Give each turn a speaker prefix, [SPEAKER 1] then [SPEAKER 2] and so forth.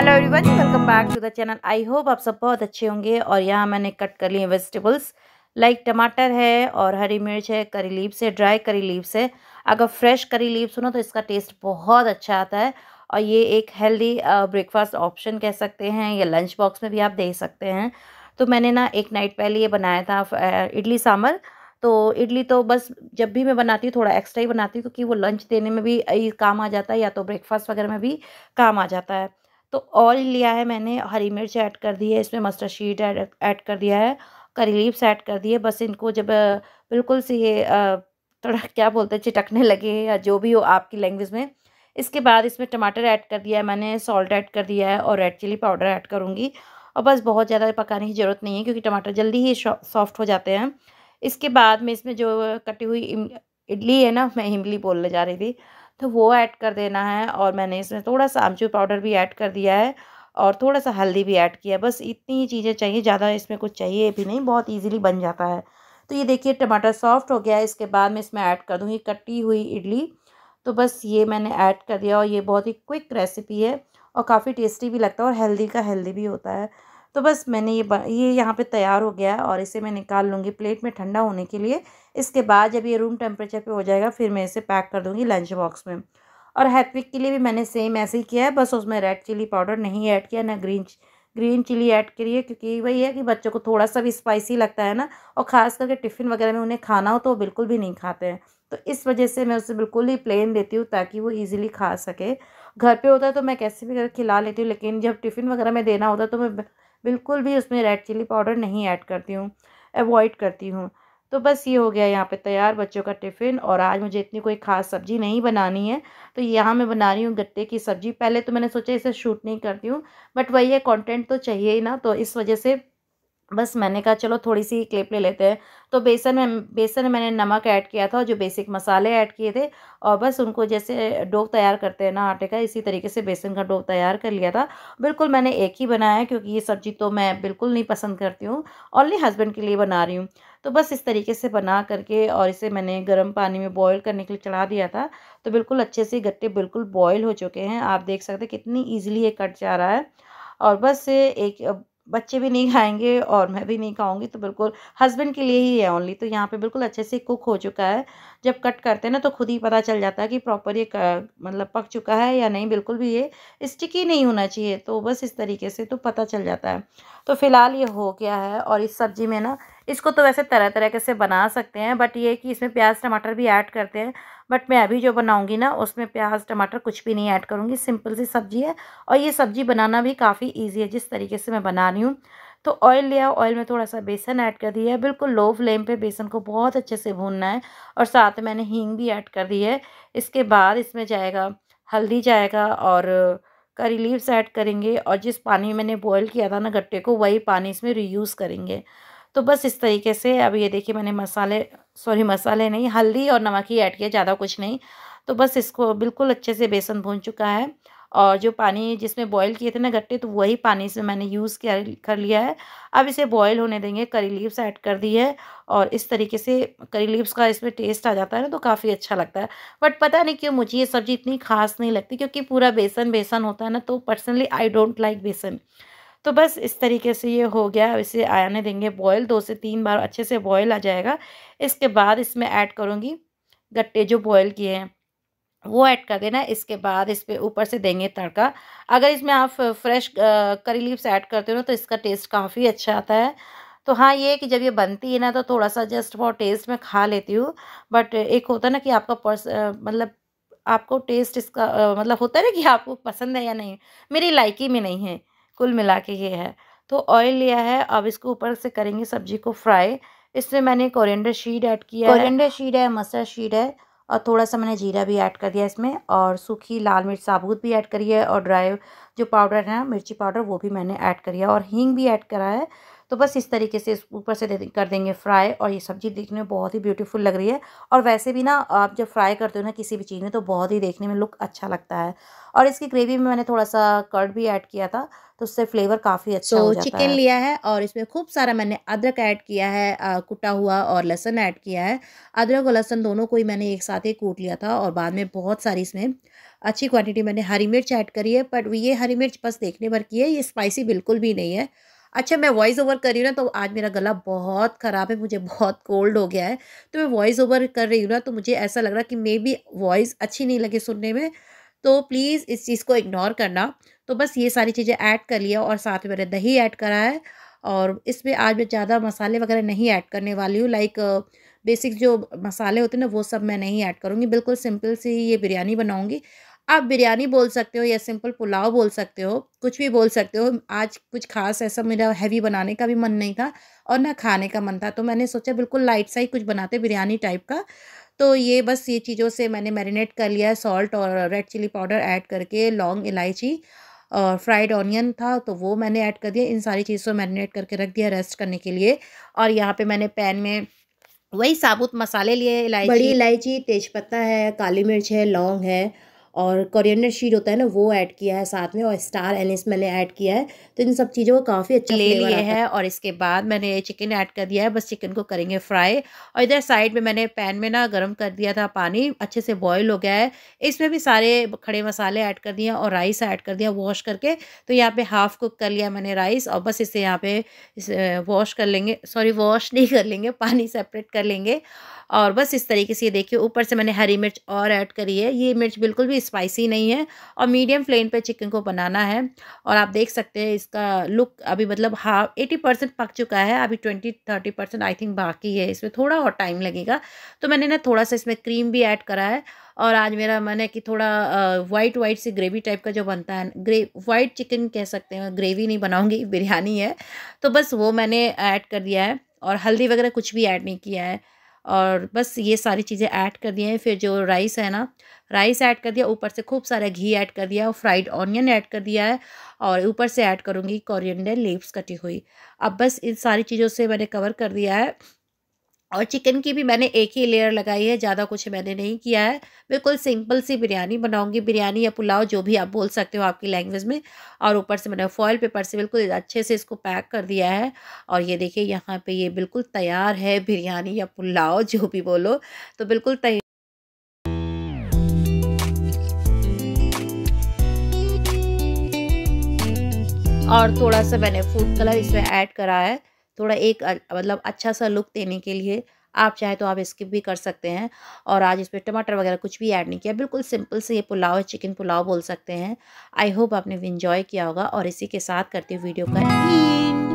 [SPEAKER 1] Hello everyone welcome back to the channel I hope आप सब बहुत अच्छे होंगे और यहाँ मैंने कट कर लिए वेजिटेबल्स लाइक टमाटर है और हरी मिर्च है करी लीव्स है ड्राई करी लीव्स है अगर फ्रेश करी लीव्स हो ना तो इसका टेस्ट बहुत अच्छा आता है और ये एक हेल्दी ब्रेकफास्ट ऑप्शन कह सकते हैं या लंच बॉक्स में भी आप दे सकते हैं तो मैंने ना एक नाइट पहले ये बनाया था uh, इडली सांभर तो इडली तो बस जब भी मैं बनाती हूँ थोड़ा एक्स्ट्रा ही बनाती हूँ क्योंकि वो लंच देने में भी काम आ जाता है या तो ब्रेकफास्ट वगैरह में भी काम आ जाता है तो ऑयल लिया है मैंने हरी मिर्च ऐड कर दी है इसमें मस्टर्ड शीट ऐड कर दिया है करी लीव्स ऐड कर दिए बस इनको जब बिल्कुल से ये थोड़ा क्या बोलते हैं चिटकने लगे या जो भी हो आपकी लैंग्वेज में इसके बाद इसमें टमाटर ऐड कर दिया है मैंने सॉल्ट ऐड कर दिया है और रेड चिली पाउडर ऐड करूँगी और बस बहुत ज़्यादा पकाने की ज़रूरत नहीं है क्योंकि टमाटर जल्दी ही सॉफ्ट हो जाते हैं इसके बाद में इसमें जो कटी हुई इडली है ना मैं इमली बोलने जा रही थी तो वो ऐड कर देना है और मैंने इसमें थोड़ा सा आमचूर पाउडर भी ऐड कर दिया है और थोड़ा सा हल्दी भी ऐड किया है बस इतनी ही चीज़ें चाहिए ज़्यादा इसमें कुछ चाहिए भी नहीं बहुत ईजीली बन जाता है तो ये देखिए टमाटर सॉफ्ट हो गया है इसके बाद मैं इसमें ऐड कर दूँगी कटी हुई इडली तो बस ये मैंने ऐड कर दिया और ये बहुत ही क्विक रेसिपी है और काफ़ी टेस्टी भी लगता है और हेल्दी का हेल्दी भी होता है तो बस मैंने ये ये यहाँ पे तैयार हो गया है और इसे मैं निकाल लूँगी प्लेट में ठंडा होने के लिए इसके बाद जब ये रूम टेम्परेचर पे हो जाएगा फिर मैं इसे पैक कर दूँगी लंच बॉक्स में और हैथविक के लिए भी मैंने सेम ऐसे ही किया है बस उसमें रेड चिली पाउडर नहीं ऐड किया ना ग्रीन ग्रीन चिली ऐड करिए क्योंकि वही है कि बच्चों को थोड़ा सा भी स्पाइसी लगता है ना और ख़ास करके टिफ़िन वगैरह में उन्हें खाना हो तो वो बिल्कुल भी नहीं खाते हैं तो इस वजह से मैं उसे बिल्कुल ही प्लेन देती हूँ ताकि वो ईजिली खा सके घर पे होता है तो मैं कैसे भी करके खिला लेती हूँ लेकिन जब टिफ़िन वगैरह में देना होता है तो मैं बिल्कुल भी उसमें रेड चिली पाउडर नहीं ऐड करती हूँ अवॉइड करती हूँ तो बस ये हो गया यहाँ पे तैयार बच्चों का टिफ़िन और आज मुझे इतनी कोई खास सब्ज़ी नहीं बनानी है तो यहाँ मैं बना रही हूँ गट्टे की सब्ज़ी पहले तो मैंने सोचा इसे शूट नहीं करती हूँ बट वही है कॉन्टेंट तो चाहिए ही ना तो इस वजह से बस मैंने कहा चलो थोड़ी सी क्लिप ले लेते हैं तो बेसन में बेसन में मैंने नमक ऐड किया था जो बेसिक मसाले ऐड किए थे और बस उनको जैसे डोव तैयार करते हैं ना आटे का इसी तरीके से बेसन का डोव तैयार कर लिया था बिल्कुल मैंने एक ही बनाया क्योंकि ये सब्ज़ी तो मैं बिल्कुल नहीं पसंद करती हूँ ओनली हस्बैंड के लिए बना रही हूँ तो बस इस तरीके से बना करके और इसे मैंने गर्म पानी में बॉयल करने के लिए चढ़ा दिया था तो बिल्कुल अच्छे से गट्टे बिल्कुल बॉयल हो चुके हैं आप देख सकते हैं कितनी ईजिली ये कट जा रहा है और बस एक बच्चे भी नहीं खाएंगे और मैं भी नहीं खाऊंगी तो बिल्कुल हस्बैंड के लिए ही है ओनली तो यहाँ पे बिल्कुल अच्छे से कुक हो चुका है जब कट करते हैं ना तो खुद ही पता चल जाता है कि प्रॉपर ये मतलब पक चुका है या नहीं बिल्कुल भी ये स्टिकी नहीं होना चाहिए तो बस इस तरीके से तो पता चल जाता है तो फिलहाल ये हो गया है और इस सब्ज़ी में ना इसको तो वैसे तरह तरह के से बना सकते हैं बट ये कि इसमें प्याज टमाटर भी ऐड करते हैं बट मैं अभी जो बनाऊंगी ना उसमें प्याज टमाटर कुछ भी नहीं ऐड करूँगी सिंपल सी सब्ज़ी है और ये सब्ज़ी बनाना भी काफ़ी ईजी है जिस तरीके से मैं बना रही हूँ तो ऑयल लिया ऑयल में थोड़ा सा बेसन ऐड कर दिया है बिल्कुल लो फ्लेम पे बेसन को बहुत अच्छे से भूनना है और साथ में मैंने हींग भी ऐड कर दी है इसके बाद इसमें जाएगा हल्दी जाएगा और करी लीव्स ऐड करेंगे और जिस पानी मैंने बॉयल किया था ना गट्टे को वही पानी इसमें रीयूज़ करेंगे तो बस इस तरीके से अब ये देखिए मैंने मसाले सॉरी मसाले नहीं हल्दी और नमक ही ऐड किया ज़्यादा कुछ नहीं तो बस इसको बिल्कुल अच्छे से बेसन भून चुका है और जो पानी जिसमें बॉईल किए थे ना गट्टे तो वही पानी इसमें मैंने यूज़ किया कर लिया है अब इसे बॉईल होने देंगे करी लीव्स ऐड कर दी है और इस तरीके से करी लीव्स का इसमें टेस्ट आ जाता है ना तो काफ़ी अच्छा लगता है बट पता नहीं क्यों मुझे ये सब्ज़ी इतनी खास नहीं लगती क्योंकि पूरा बेसन बेसन होता है ना तो पर्सनली आई डोंट लाइक बेसन तो बस इस तरीके से ये हो गया इसे आने देंगे बॉयल दो से तीन बार अच्छे से बॉयल आ जाएगा इसके बाद इसमें ऐड करूँगी गट्टे जो बॉयल किए हैं वो ऐड कर देना इसके बाद इस पर ऊपर से देंगे तड़का अगर इसमें आप फ्रेश करी लीव्स ऐड करते हो तो इसका टेस्ट काफ़ी अच्छा आता है तो हाँ ये है कि जब ये बनती है ना तो थोड़ा सा जस्ट फॉर टेस्ट में खा लेती हूँ बट एक होता ना कि आपका पर्स मतलब आपको टेस्ट इसका मतलब होता है ना कि आपको पसंद है या नहीं मेरी लाइकी में नहीं है कुल मिला के ये है तो ऑयल लिया है अब इसको ऊपर से करेंगे सब्जी को फ्राई इसमें मैंने कोरिएंडर शीड ऐड किया कोरिएंडर शीड है मस्टर्ड शीड है और थोड़ा सा मैंने जीरा भी ऐड कर दिया इसमें और सूखी लाल मिर्च साबुत भी ऐड करी है और ड्राई जो पाउडर है ना मिर्ची पाउडर वो भी मैंने ऐड करी है और हींग भी ऐड करा है तो बस इस तरीके से ऊपर से दे, कर देंगे फ्राई और ये सब्ज़ी देखने में बहुत ही ब्यूटीफुल लग रही है और वैसे भी ना आप जब फ्राई करते हो ना किसी भी चीज़ में तो बहुत ही देखने में लुक अच्छा लगता है और इसकी ग्रेवी में मैंने थोड़ा सा कर्ड भी ऐड किया था तो उससे फ्लेवर काफ़ी अच्छा so, हो जाता चिकन है। लिया है और इसमें खूब सारा मैंने अदरक ऐड किया है आ, कुटा हुआ और लहसन ऐड किया है अदरक और लहसन दोनों को ही मैंने एक साथ ही कूट लिया था और बाद में बहुत सारी इसमें अच्छी क्वांटिटी मैंने हरी मिर्च ऐड करी है बट ये हरी मिर्च बस देखने भर की है ये स्पाइसी बिल्कुल भी नहीं है अच्छा मैं वॉइस ओवर कर रही हूँ ना तो आज मेरा गला बहुत ख़राब है मुझे बहुत कोल्ड हो गया है तो मैं वॉइस ओवर कर रही हूँ ना तो मुझे ऐसा लग रहा कि मे बी वॉइस अच्छी नहीं लगे सुनने में तो प्लीज़ इस चीज़ को इग्नोर करना तो बस ये सारी चीज़ें ऐड कर लिया और साथ में मैंने दही ऐड करा है और इसमें आज मैं ज़्यादा मसाले वगैरह नहीं ऐड करने वाली हूँ लाइक बेसिक जो मसाले होते हैं ना वो सब मैं नहीं ऐड करूँगी बिल्कुल सिंपल सी ये बिरयानी बनाऊँगी आप बिरयानी बोल सकते हो या सिंपल पुलाव बोल सकते हो कुछ भी बोल सकते हो आज कुछ खास ऐसा मेरा हैवी बनाने का भी मन नहीं था और ना खाने का मन था तो मैंने सोचा बिल्कुल लाइट सा ही कुछ बनाते बिरयानी टाइप का तो ये बस ये चीज़ों से मैंने मैरिनेट कर लिया है सॉल्ट और रेड चिली पाउडर ऐड करके लौंग इलायची और फ्राइड ऑनियन था तो वो मैंने ऐड कर दिया इन सारी चीज़ों मैरिनेट करके रख दिया रेस्ट करने के लिए और यहाँ पे मैंने पैन में वही साबुत मसाले लिए इलायची बड़ी इलायची तेज़पत्ता है काली मिर्च है लौंग है और कोरिएंडर शीट होता है ना वो ऐड किया है साथ में और स्टार एनिस मैंने ऐड किया है तो इन सब चीज़ों को काफ़ी अच्छा ले लिए है और इसके बाद मैंने चिकन ऐड कर दिया है बस चिकन को करेंगे फ्राई और इधर साइड में मैंने पैन में ना गर्म कर दिया था पानी अच्छे से बॉयल हो गया है इसमें भी सारे खड़े मसाले ऐड कर दिए और राइस ऐड कर दिया वॉश करके तो यहाँ पर हाफ़ कुक कर लिया मैंने राइस और बस इसे यहाँ पे वॉश कर लेंगे सॉरी वॉश नहीं कर लेंगे पानी सेपरेट कर लेंगे और बस इस तरीके से ये देखिए ऊपर से मैंने हरी मिर्च और ऐड करी है ये मिर्च बिल्कुल भी स्पाइसी नहीं है और मीडियम फ्लेम पे चिकन को बनाना है और आप देख सकते हैं इसका लुक अभी मतलब हाफ एटी परसेंट पक चुका है अभी twenty thirty percent I think बाकी है इसमें थोड़ा और टाइम लगेगा तो मैंने ना थोड़ा सा इसमें क्रीम भी ऐड करा है और आज मेरा मन है कि थोड़ा वाइट वाइट सी ग्रेवी टाइप का जो बनता है ग्रे वाइट चिकन कह सकते हैं ग्रेवी नहीं बनाऊंगी बिरयानी है तो बस वो मैंने ऐड कर दिया है और हल्दी वगैरह कुछ भी ऐड नहीं किया है और बस ये सारी चीज़ें ऐड कर दिए हैं फिर जो राइस है ना राइस ऐड कर दिया ऊपर से खूब सारा घी ऐड कर दिया और फ्राइड ऑनियन ऐड कर दिया है और ऊपर से ऐड करूँगी कोरिएंडर लीव्स कटी हुई अब बस इन सारी चीज़ों से मैंने कवर कर दिया है और चिकन की भी मैंने एक ही लेयर लगाई है ज़्यादा कुछ मैंने नहीं किया है बिल्कुल सिंपल सी बिरयानी बनाऊंगी बिरयानी या पुलाव जो भी आप बोल सकते हो आपकी लैंग्वेज में और ऊपर से मैंने फॉयल पेपर से बिल्कुल अच्छे से इसको पैक कर दिया है और ये देखिए यहाँ पे ये बिल्कुल तैयार है बिरयानी या पुलाव जो भी बोलो तो बिल्कुल तैयार और थोड़ा सा मैंने फूड कलर इसमें ऐड करा है थोड़ा एक मतलब अच्छा सा लुक देने के लिए आप चाहे तो आप स्किप भी कर सकते हैं और आज इस पर टमाटर वगैरह कुछ भी ऐड नहीं किया बिल्कुल सिंपल से ये पुलाव है चिकन पुलाव बोल सकते हैं आई होप आपने इन्जॉय किया होगा और इसी के साथ करते वीडियो का एंड